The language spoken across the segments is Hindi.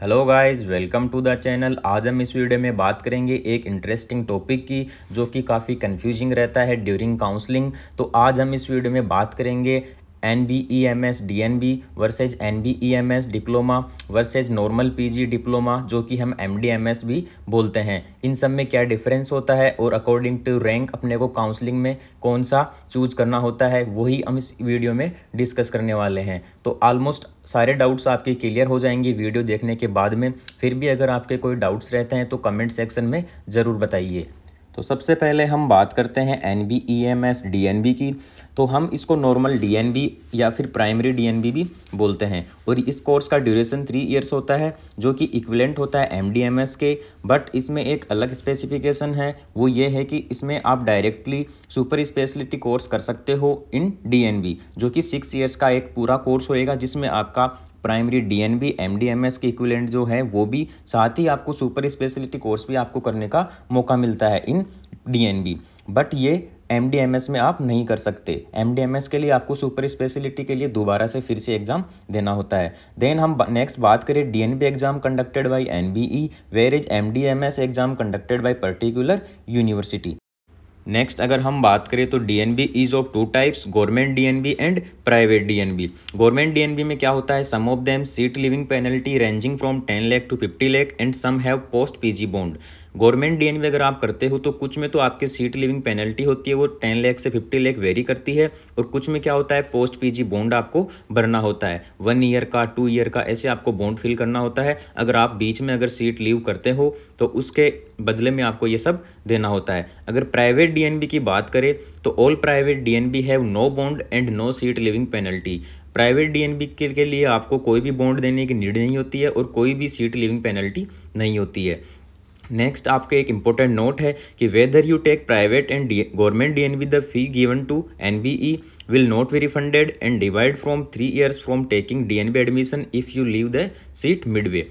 hello guys welcome to the channel आज हम इस वीडियो में बात करेंगे एक इंटरेस्टिंग टॉपिक की जो कि काफ़ी कंफ्यूजिंग रहता है ड्यूरिंग काउंसलिंग तो आज हम इस वीडियो में बात करेंगे N B E M S D N B versus N B E M S diploma versus normal P G diploma जो कि हम एम एम डी एस भी बोलते हैं इन सब में क्या डिफरेंस होता है और अकॉर्डिंग टू रैंक अपने को काउंसलिंग में कौन सा चूज करना होता है वही हम इस वीडियो में डिस्कस करने वाले हैं तो ऑलमोस्ट सारे डाउट्स आपके क्लियर हो जाएंगे वीडियो देखने के बाद में फिर भी अगर आपके कोई डाउट्स रहते हैं तो कमेंट सेक्शन में ज़रूर बताइए तो सबसे पहले हम बात करते हैं N B E M S D N B की तो हम इसको नॉर्मल डी एन बी या फिर प्राइमरी डी एन बी भी बोलते हैं और इस कोर्स का ड्यूरेशन थ्री ईयर्स होता है जो कि इक्विलेंट होता है एम के बट इसमें एक अलग स्पेसिफिकेशन है वो ये है कि इसमें आप डायरेक्टली सुपर स्पेशलिटी कोर्स कर सकते हो इन डी जो कि सिक्स ईयर्स का एक पूरा कोर्स होएगा जिसमें आपका primary D N B M D M S के इक्विलेंट जो है वो भी साथ ही आपको सुपर स्पेशलिटी कोर्स भी आपको करने का मौका मिलता है in D N B but ये एम डी एम एस में आप नहीं कर सकते एम डी एम एस के लिए आपको सुपर स्पेशलिटी के लिए दोबारा से फिर से एग्जाम देना होता है देन हम नेक्स्ट बात करें D N B exam conducted by N B E where is M D M S exam conducted by particular university next अगर हम बात करें तो D N B is of two types government D N B and private DNB government DNB में क्या होता है some of them seat leaving penalty ranging from ten lakh to fifty lakh and some have post PG bond government DNB अगर आप करते हो तो कुछ में तो आपके सीट लिविंग पेनल्टी होती है वो टेन लैख से फिफ्टी लैख वेरी करती है और कुछ में क्या होता है पोस्ट पीजी बॉन्ड आपको भरना होता है वन ईयर का टू ईयर का ऐसे आपको बॉन्ड फिल करना होता है अगर आप बीच में अगर सीट लीव करते हो तो उसके बदले में आपको ये सब देना होता है अगर प्राइवेट डीएनबी की बात करें तो all private DNB have no bond and no seat leaving penalty private DNB के, के लिए आपको कोई भी बॉन्ड देने की नीड नहीं होती है और कोई भी सीट लिविंग पेनल्टी नहीं होती है नेक्स्ट आपके एक इंपॉर्टेंट नोट है कि whether you take private and government D N B the fee given to N B E will not be refunded and divide from three years from taking D N B admission if you leave the seat midway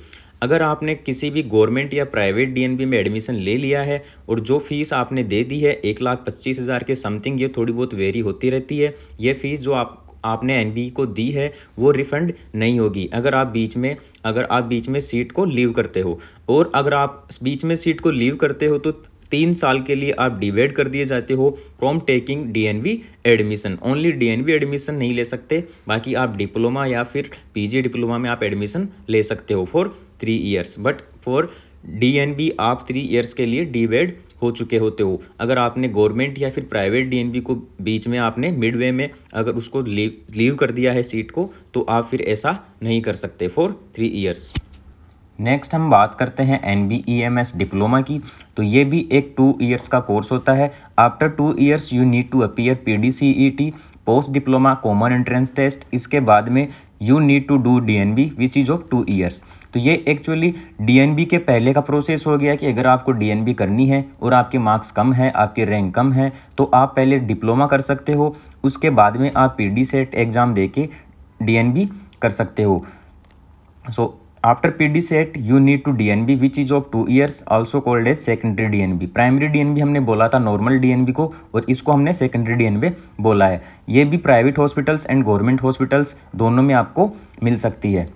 अगर आपने किसी भी गवर्नमेंट या प्राइवेट डीएनबी में एडमिशन ले लिया है और जो फीस आपने दे दी है एक लाख पच्चीस हज़ार के समथिंग ये थोड़ी बहुत वेरी होती रहती है ये फ़ीस जो आप आपने एन e को दी है वो रिफंड नहीं होगी अगर आप बीच में अगर आप बीच में सीट को लीव करते हो और अगर आप बीच में सीट को लीव करते हो तो तीन साल के लिए आप डिवेड कर दिए जाते हो from taking DNB admission only DNB admission नहीं ले सकते बाकी आप डिप्लोमा या फिर पीजी डिप्लोमा में आप एडमिशन ले सकते हो for three years but for DNB आप थ्री ईयर्स के लिए डिवेड हो चुके होते हो अगर आपने गवर्नमेंट या फिर प्राइवेट डीएनबी को बीच में आपने मिड वे में अगर उसको लीव लीव कर दिया है सीट को तो आप फिर ऐसा नहीं कर सकते फॉर थ्री ईयर्स नेक्स्ट हम बात करते हैं N B E M S diploma की तो ये भी एक टू ईयर्स का कोर्स होता है after two years you need to appear P D C E T post diploma common entrance test इसके बाद में you need to do D N B which is of two years तो ये एक्चुअली डी के पहले का प्रोसेस हो गया कि अगर आपको डी करनी है और आपके मार्क्स कम हैं आपके रैंक कम है तो आप पहले डिप्लोमा कर सकते हो उसके बाद में आप पी डी सेट एग्ज़ाम दे के डी कर सकते हो so so, after P D CET you need to D N B which is of two years also called as secondary D N B primary D N B हमने बोला था नॉर्मल डी एन बी को और इसको हमने सेकेंडरी बी बोला है ये भी private hospitals and government hospitals दोनों में आपको मिल सकती है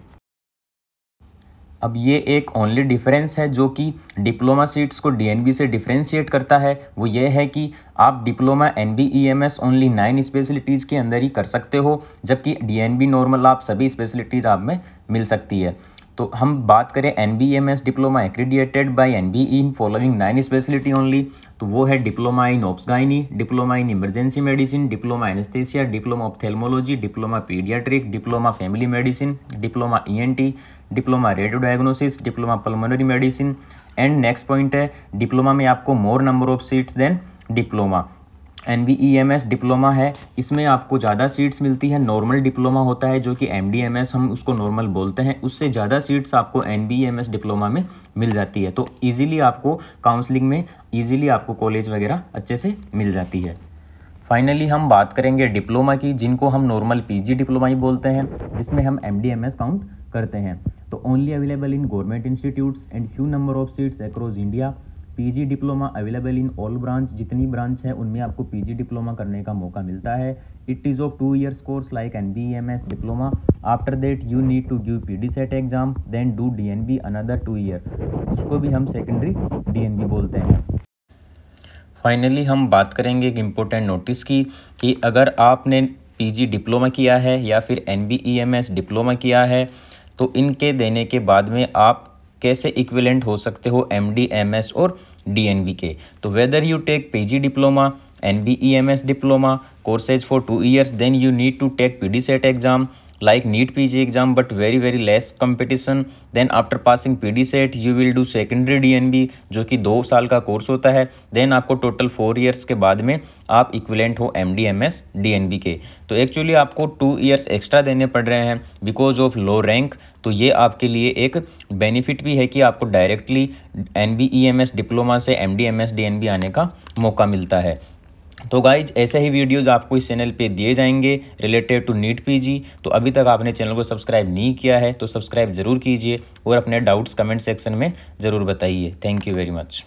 अब ये एक ओनली डिफरेंस है जो कि डिप्लोमा सीट्स को डीएनबी से डिफ्रेंशिएट करता है वो ये है कि आप diploma N B E M S only nine specialities के अंदर ही कर सकते हो जबकि डीएनबी नॉर्मल आप सभी स्पेशलिटीज़ आप में मिल सकती है तो हम बात करें N B M S diploma accredited by N B in following nine speciality only तो वो है diploma in obs gynae diploma in emergency medicine diploma anaesthesia diploma of ophthalmology diploma paediatric diploma family medicine diploma E diploma radio diagnosis diploma pulmonary medicine and next point है डिप्लोमा में आपको more number of seats than diploma N B E M S diploma है इसमें आपको ज़्यादा सीट्स मिलती है नॉर्मल डिप्लोमा होता है जो कि एम डी एम एस हम उसको नॉर्मल बोलते हैं उससे ज़्यादा सीट्स आपको N B M S diploma में मिल जाती है तो ईजिली आपको काउंसलिंग में ईजिली आपको कॉलेज वगैरह अच्छे से मिल जाती है फाइनली हम बात करेंगे डिप्लोमा की जिनको हम नॉर्मल पी जी डिप्लोमा ही बोलते हैं जिसमें हम M D M S count करते हैं तो only available in government institutes and few number of seats across India PG diploma available in all branch जितनी ब्रांच है उनमें आपको पीजी डिप्लोमा करने का मौका मिलता है it is of two years course like N B M S diploma after that you need to give P D CET exam then do D N B another two year उसको भी हम सेकेंडरी डी एन बी बोलते हैं फाइनली हम बात करेंगे एक इम्पोर्टेंट नोटिस की कि अगर आपने पीजी डिप्लोमा किया है या फिर N B E M S diploma किया है तो इनके देने के बाद में आप कैसे इक्विलेंट हो सकते हो एम डी एम एस और डी एन बी के तो whether you take P G diploma N B E M S diploma courses for two years then you need to take P D CET exam like NEET P G exam but very very less very then after passing P D CET you will do secondary D N B जो कि दो साल का कोर्स होता है देन आपको टोटल फोर ईयर्स के बाद में आप इक्विलेंट हो M D M S D N B के तो एक्चुअली आपको टू ईयर्स एक्स्ट्रा देने पड़ रहे हैं बिकॉज ऑफ लो रैंक तो ये आपके लिए एक बेनिफिट भी है कि आपको directly N B E M S diploma से M D M S D N B आने का मौका मिलता है तो गाइज ऐसे ही वीडियोस आपको इस चैनल पे दिए जाएंगे रिलेटेड टू नीट पीजी तो अभी तक आपने चैनल को सब्सक्राइब नहीं किया है तो सब्सक्राइब ज़रूर कीजिए और अपने डाउट्स कमेंट सेक्शन में ज़रूर बताइए थैंक यू वेरी मच